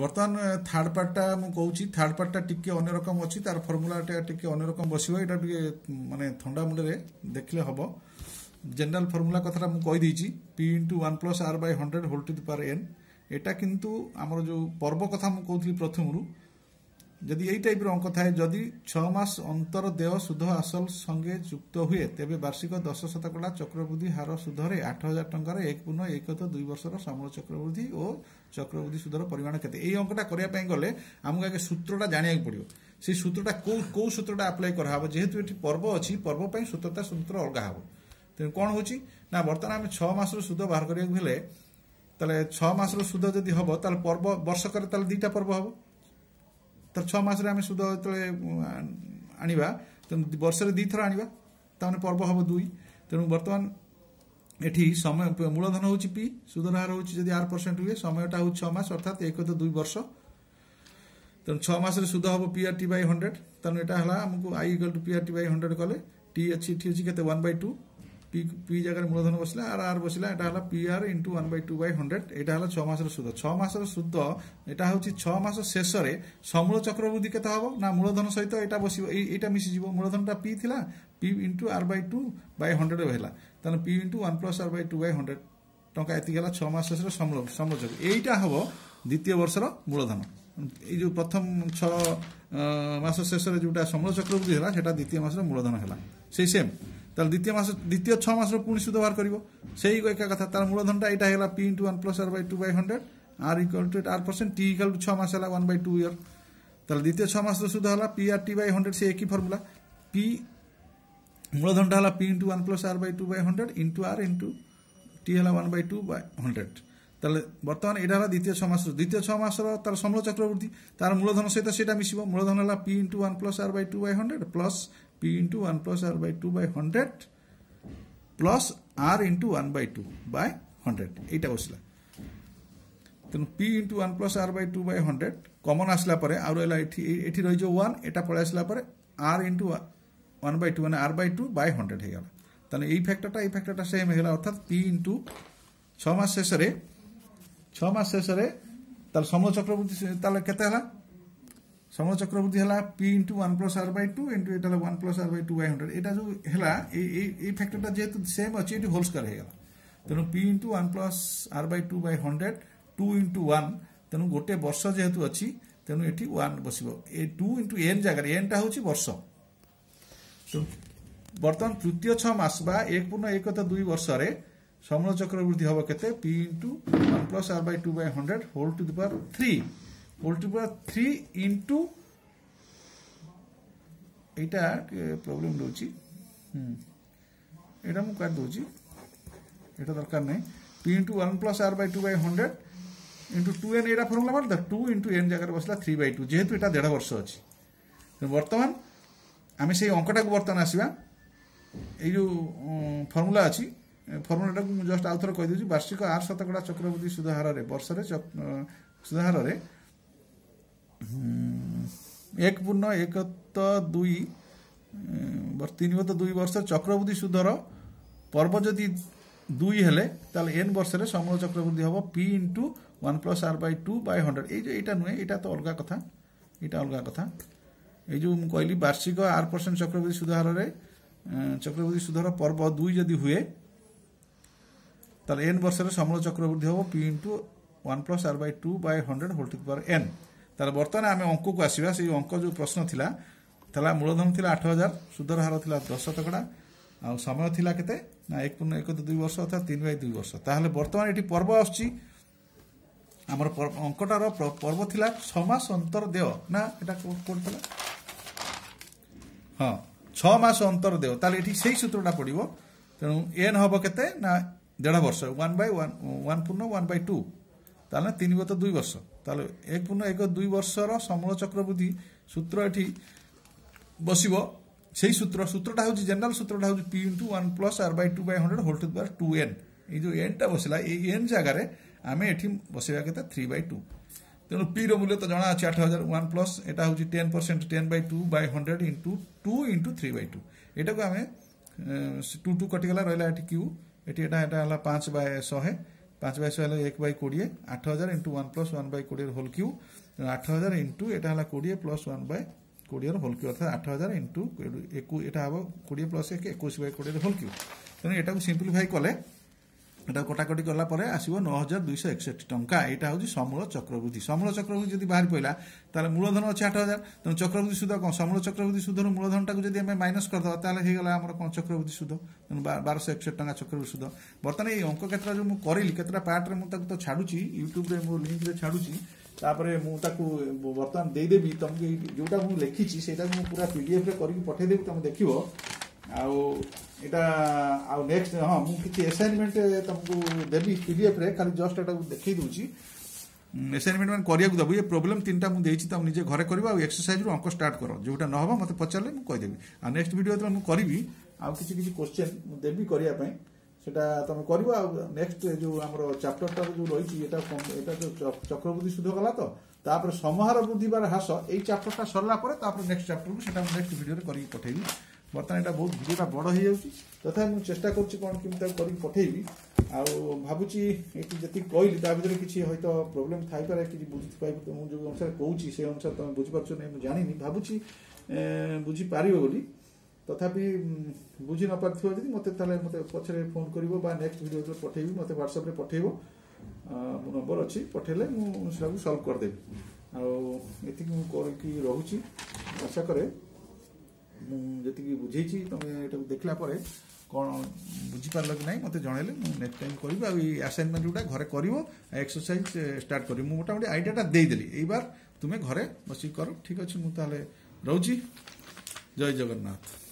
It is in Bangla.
ବର୍ତ୍ତମାନ ଥାର୍ଡ ପାର୍ଟଟା ମୁଁ କହୁଛି ଥାର୍ଡ ପାର୍ଟଟା ଟିକେ ଅନ୍ୟ ରକମ ଅଛି ତାର ଫର୍ମୁଲାଟା ଟିକେ ଅନ୍ୟ ରକମ ବସିବ ଏଇଟା ଟିକେ ମାନେ ଥଣ୍ଡା ମୁଣ୍ଡରେ ଦେଖିଲେ ହେବ ଜେନେରାଲ ଫର୍ମୁଲା କଥାଟା ମୁଁ କହିଦେଇଛି P into one plus R by hundred whole to the power N ଏଇଟା କିନ୍ତୁ ଆମର ଯେଉଁ ପର୍ବ କଥା ମୁଁ କହୁଥିଲି ପ୍ରଥମରୁ যদি এই টাইপের অঙ্ক থাকে যদি ছ মাস অন্তর দেয় সুদ আসল সঙ্গে যুক্ত হুয়ে তেবে বার্ষিক দশ শতকড়া চক্রবৃদ্ধি হার সুদরে আট হাজার টাকার এক পূর্ণ এক দুই বর্ষর সমূল চক্রবৃদ্ধি ও চক্রবৃদ্ধি সুদর পরিমাণ কেতে এই অঙ্কটা করা গেলে আমাকে আগে সূত্রটা জাঁয়া পড়ব সেই সূত্রটা কেউ কেউ সূত্রটা আপ্লাই করা হব যেহেতু এটি পর্ব অছি পর্ব পাই সূত্রটা সূত্র অলগা হব তে কম হচ্ছে না বর্তমানে আমি ছ মাসর সুদ বাহার করি তাহলে ছ মাসর সুদ যদি হব তাহলে পর্ব বর্ষকরে তাহলে দুইটা পর্ব হব ତାର ଛଅ ମାସରେ ଆମେ ସୁଧ ଯେତେବେଳେ ଆଣିବା ତେଣୁ ବର୍ଷରେ ଦୁଇଥର ଆଣିବା ତାମାନେ ପର୍ବ ହେବ ଦୁଇ ତେଣୁ ବର୍ତ୍ତମାନ ଏଠି ସମୟ ମୂଳଧନ ହେଉଛି ପି ସୁଧର ହାର ହେଉଛି ଯଦି ଆର ପରସେଣ୍ଟ ହୁଏ ସମୟଟା ହେଉଛି ଛଅ ମାସ ଅର୍ଥାତ୍ ଏକ ତ ଦୁଇ ବର୍ଷ ତେଣୁ ଛଅ ମାସରେ ସୁଧ ହେବ P R T by hundred ତେଣୁ ଏଇଟା ହେଲା ଆମକୁ I equal to P R T by hundred କଲେ ଟି ଅଛି ଏଠି ଅଛି କେତେ ୱାନ୍ ବାଇ ଟୁ পি জায়গার মূলধন বসলে আর আর বসলে এটা হলো P R into one by two by hundred এটা হলো ছ মাসের সুদ ছ মাসের সুদ এটা হচ্ছে ছ মাস শেষে সমূল চক্রবৃদ্ধি কত হব না মূলধন সহিত এটা বসিব এইটা মিশিযোগ মূলধনটা পি লা P into R by two by hundred হলা তাহলে P into one plus R by two by hundred টঙ্কা এত হল ছ মাস শেষে সমূল সমূল চক্র এইটা হব দ্বিতীয় বর্ষর মূলধন এই যে প্রথম ছ মাস শেষে যেটা সমূল চক্রবৃদ্ধি হল সেটা দ্বিতীয় মাসের মূলধন হল সেই সেম তাহলে দ্বিতীয় মাস দ্বিতীয় ছ মাসের পুঁ সুদ বাহার করব সেই একা কথা তার মূলধনটা এটা হল P into one plus R by two by hundred R equal to R percent T equal to ছ মাস হল ওয়ান বাই টু ইয়ার তাহলে দ্বিতীয় ছ মাসের সুদ হল P R T by hundred সে একই ফর্মুলা পি মূলধনটা হল P into one plus R by two by hundred into R into T হল one by two by hundred তাহলে বর্তমান এটা হল দ্বিতীয় ছ মাস দ্বিতীয় ছ মাসের তার সমল চক্রবর্তী তার মূলধন সহ সেটা মিশিব মূলধন হল P into one plus R by two by hundred plus P into 1 plus R by 2 by 100 plus R into 1 by 2 by 100. এইটা বসলা তেমন P into one plus R by two by hundred common আসলা পরে আউ রহলা এটি এটি রয়েছে ওয়ান এটা পড়ে আসলা পরে r into one by two মানে r by two by hundred হয়ে গেল তাহলে এই ফ্যাক্টরটা এই ফ্যাক্টরটা সেম হয়ে গেল অর্থাৎ পি ইন্টু ছ মাস শেষে ছ মাস শেষে তাহলে সমচক্রবর্তী তাহলে কেতে হলা ସମୟ ଚକ୍ରବୃତ୍ତି ହେଲା P into one plus R by two into ଏଇଟା ହେଲା one plus R by two by hundred ଏଇଟା ଯେଉଁ ହେଲା ଏଇ ଏଇ ଫ୍ୟାକ୍ଟରଟା ଯେହେତୁ ସେମ୍ ଅଛି ଏଠି ହୋଲ୍ ସ୍କୋୟାର ହେଇଗଲା ତେଣୁ P into one plus R by two by hundred two into one ତେଣୁ ଗୋଟେ ବର୍ଷ ଯେହେତୁ ଅଛି ତେଣୁ ଏଠି ୱାନ୍ ବସିବ ଏ ଟୁ ଇଣ୍ଟୁ ଏନ୍ ଜାଗାରେ ଏନ୍ଟା ହେଉଛି ବର୍ଷ ବର୍ତ୍ତମାନ ତୃତୀୟ ଛଅ ମାସ ବା ଏକ ପୂର୍ଣ୍ଣ ଏକତ ଦୁଇ ବର୍ଷରେ ସମୂଳ ଚକ୍ରବୃଦ୍ଧି ହେବ କେତେ P into one plus R by two by hundred whole to the power three multiplier three into এইটা প্রবলেম রয়েছে হুম এটা মু কাটি দেছি এটা দরকার নাই two into one plus R by two by hundred into two n এটা ফর্মুলা মারিদা টু ইন্টু এন জায়গায় বসলা থ্রি বাই টু যেহেতু এটা দেড় বর্ষ অছি বর্তমান আমি সেই অঙ্কটা বর্তমান আসবা এই যে ফর্মুলা আছে ফর্মুলাটাকে জস্ট আউথরে কইদেছি বার্ষিক আর শতকড়া চক্রবর্তী সুদহারে বর্ষরে সুদহারে এক পূর্ণ ଏକତ দুই তিন গত দুই বর্ষের ଚକ୍ରବୃଦ୍ଧି সুদর পর্ব যদি দুই হলে তাহলে এন বর্ষের সমূল চক্রবৃদ্ধি হব P into one plus R by two by hundred এই যে এইটা নুহে এটা তো অলগা কথা এটা অলগা কথা এই যে মু কহিলি বার্ষিক আর পরসেন্ট চক্রবৃদ্ধি সুধারে চক্রবৃদ্ধি সুধার পর্ব দুই যদি হুয়ে তাহলে এন বর্ষের সমূল চক্রবৃদ্ধি হব P into one plus R by two by hundred whole to the n ତାହେଲେ ବର୍ତ୍ତମାନ ଆମେ ଅଙ୍କକୁ ଆସିବା ସେଇ ଅଙ୍କ ଯେଉଁ ପ୍ରଶ୍ନ ଥିଲା ତାହେଲେ ମୂଳଧନ ଥିଲା ଆଠ ହଜାର ସୁଧର ହାର ଥିଲା ଦଶ ଶତକଡ଼ା ଆଉ ସମୟ ଥିଲା କେତେ ନା ଏକ ପୂର୍ଣ୍ଣ ଏକ ଦୁଇ ବର୍ଷ ଅର୍ଥାৎ ତିନି ବାଇ ଦୁଇ ବର୍ଷ ତାହେଲେ ବର୍ତ୍ତମାନ ଏଠି ପର୍ବ ଆସୁଛି ଆମର ଅଙ୍କଟାର ପର୍ବ ଥିଲା ଛଅ ମାସ ଅନ୍ତର ଦେୟ ନା ଏଇଟା କୋଉଠି ଥିଲା ହଁ ଛଅ ମାସ ଅନ୍ତର ଦେୟ ତାହେଲେ ଏଠି ସେଇ ସୂତ୍ରଟା ପଡ଼ିବ ତେଣୁ ଏନ୍ ହେବ କେତେ ନା ଦେଢ଼ ବର୍ଷ ୱାନ୍ ବାଇ ୱାନ୍ ୱାନ୍ ପୂର୍ଣ୍ଣ ୱାନ୍ ବାଇ ଟୁ ତାହେଲେ ତିନି ବର୍ଷ ଦୁଇ ବର୍ଷ ତାହେଲେ ଏକ ପୂର୍ଣ୍ଣ ଏକ ଦୁଇ ବର୍ଷର ସମୂଳ ଚକ୍ରବୃଦ୍ଧି ସୂତ୍ର ଏଠି ବସିବ সেই সূত্র সূত্রটা হচ্ছে জেনারেল সূত্রটা হচ্ছে P into one plus R by two by hundred whole to the power two n এই যে এনটা বসিলা এই এন জায়গায় আমি এটি বসাইবা কেতে থ্রি বাই টু তেমন পির মূল্য তো জনা আছে আট হাজার ওয়ান প্লস এটা হচ্ছে ten percent ten by two by hundred into two into three by two এটাকে আমি টু টু কটিগলা রহলা এটি কিউ এটি এটা এটা হল পাঁচ বাই শহে পাঁচ বাই ছয় লাগে এক বাই কোড়িয়ে আঠ হাজার into one plus one by কোড়িয়ে হোল কিউ আঠ হাজার ইন্টু এটা হল কোড়িয়ে প্লস ওয়ান বাই কোড়িয়ের হোল কিউ অর্থাৎ আঠ হাজার ইন্টু এটা হব কোড়িয়ে প্লস এক একুশ বাই কোড়িয়ের হোল কিউ তেমন এটা সিম্পলিফাই কলে এটা কটাকটি কলা পরে আসব ন হাজার দুইশ একষট্টি টঙ্কা এটা হচ্ছে সমূল চক্রবৃদ্ধি সমূল চক্রবৃদ্ধি যদি বাহারি পড়া তাহলে মূলধন অছে আট হাজার তেমন চক্রবৃদ্ধি সুদ কম সমূল চক্রবৃদ্ধি সুদর মূলধনটা যদি আমি মাইনস করদেবা তাহলে হয়ে গেল আমার কম চক্রবৃদ্ধি সুদ তেমন বারোশো একষট্টি টঙ্কা চক্রবৃদ্ধি সুদ বর্তমান এই অঙ্ক কেতটা যে করিলি কতটা পার্টরে মু তাকে তো ছাড়ুছি ইউট্যুবরে মু লিঙ্করে ছাড়ুছি তাপরে মু তাকে বর্তমান দেইদেবি তোমাকে যেটা মু লেখিছি সেটা মু পুরা পিডিএফ রে করিকি পঠাই দেবি তুমি দেখিব ଆଉ ଏଇଟା ଆଉ ନେକ୍ସଟ ହଁ ମୁଁ କିଛି ଆସାଇନମେଣ୍ଟ ତୁମକୁ ଦେବି ପିଡ଼ିଏଫ୍ରେ ଖାଲି ଜଷ୍ଟ ଏଟାକୁ ଦେଖେଇ ଦେଉଛି ଆସାଇନମେଣ୍ଟ ମାନେ କରିବାକୁ ଦେବୁ ଏ ପ୍ରୋବ୍ଲେମ୍ ତିନିଟା ମୁଁ ଦେଇଛି ତାକୁ ନିଜେ ଘରେ କରିବ ଆଉ ଏକ୍ସରସାଇଜରୁ ଅଙ୍କ ଷ୍ଟାର୍ଟ କର ଯେଉଁଟା ନ ହେବ ମୋତେ ପଚାରିଲେ ମୁଁ କହିଦେବି ଆଉ ନେକ୍ସଟ ଭିଡ଼ିଓ ଯେତେବେଳେ ମୁଁ କରିବି ଆଉ କିଛି କିଛି କୋଶ୍ଚେନ୍ ମୁଁ ଦେବି କରିବା ପାଇଁ ସେଇଟା ତମେ କରିବ ଆଉ ନେକ୍ସଟ ଯେଉଁ ଆମର ଚାପ୍ଟରଟା ଯେଉଁ ରହିଛି ଏଇଟା ଏଇଟା ଯେଉଁ ଚକ୍ରବୃଦ୍ଧି ସୁଧ ଗଲା ତ ତାପରେ ସମହାର ବୃଦ୍ଧି ବା ହ୍ରାସ ଏଇ ଚାପ୍ଟରଟା ସରିଲା ପରେ ତାପରେ ନେକ୍ସଟ ଚାପ୍ଟରକୁ ସେଟା ମୁଁ ନେକ୍ସଟ ଭିଡ଼ିଓରେ କରିକି ପଠେଇବି ବର୍ତ୍ତମାନ ଏଇଟା ବହୁତ ଭିଡ଼ିଓଟା ବଡ଼ ହେଇଯାଉଛି ତଥାପି ମୁଁ ଚେଷ୍ଟା କରୁଛି କ'ଣ କେମିତି ତାକୁ କରିକି ପଠେଇବି ଆଉ ଭାବୁଛି ଏଠି ଯେତିକି କହିଲି ତା ଭିତରେ କିଛି ହୁଏତ ପ୍ରୋବ୍ଲେମ୍ ଥାଇପାରେ କିଛି ବୁଝିଥିବ ମୁଁ ଯେଉଁ ଅନୁସାରେ କହୁଛି ସେ ଅନୁସାରେ ତୁମେ ବୁଝିପାରୁଛ ନାହିଁ ମୁଁ ଜାଣିନି ଭାବୁଛି ବୁଝିପାରିବ ବୋଲି ତଥାପି ବୁଝି ନପାରିଥିବ ଯଦି ମୋତେ ତାହେଲେ ମୋତେ ପଛରେ ଫୋନ୍ କରିବ ବା ନେକ୍ସଟ ଭିଡ଼ିଓ ଯେତେବେଳେ ପଠେଇବି ମୋତେ ହ୍ୱାଟ୍ସଆପ୍ରେ ପଠେଇବ ମୋ ନମ୍ବର ଅଛି ପଠେଇଲେ ମୁଁ ସେଟାକୁ ସଲ୍ଭ କରିଦେବି ଆଉ ଏତିକି ମୁଁ କରିକି ରହୁଛି ଆଶା କରେ ମୁଁ ଯେତିକି ବୁଝେଇଛି ତୁମେ ଏଟାକୁ ଦେଖିଲା ପରେ କ'ଣ ବୁଝିପାରିଲ କି ନାହିଁ ମୋତେ ଜଣେଇଲେ ମୁଁ ନେକ୍ସଟ ଟାଇମ୍ କରିବି ଆଉ ଏଇ ଆସାଇନମେଣ୍ଟ ଗୁଡ଼ା ଘରେ କରିବ ଏକ୍ସରସାଇଜ ଷ୍ଟାର୍ଟ କରିବ ମୁଁ ମୋଟାମୋଟି ଆଇଡ଼ିଆଟା ଦେଇଦେଲି ଏଇବାର ତୁମେ ଘରେ ବସିକି କର ଠିକ୍ ଅଛି ମୁଁ ତାହେଲେ ରହୁଛି ଜୟ ଜଗନ୍ନାଥ